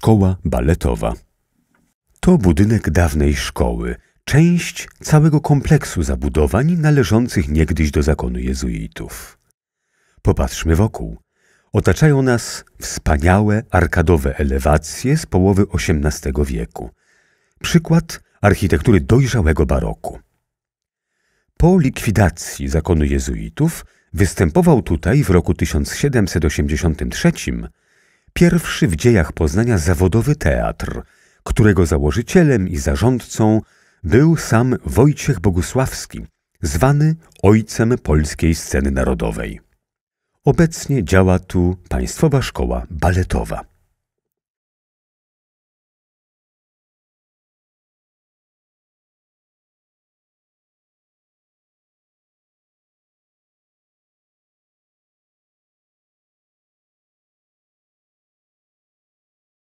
Szkoła Baletowa. To budynek dawnej szkoły, część całego kompleksu zabudowań należących niegdyś do zakonu jezuitów. Popatrzmy wokół. Otaczają nas wspaniałe arkadowe elewacje z połowy XVIII wieku. Przykład architektury dojrzałego baroku. Po likwidacji zakonu jezuitów występował tutaj w roku 1783 pierwszy w dziejach Poznania zawodowy teatr, którego założycielem i zarządcą był sam Wojciech Bogusławski, zwany ojcem polskiej sceny narodowej. Obecnie działa tu Państwowa Szkoła Baletowa.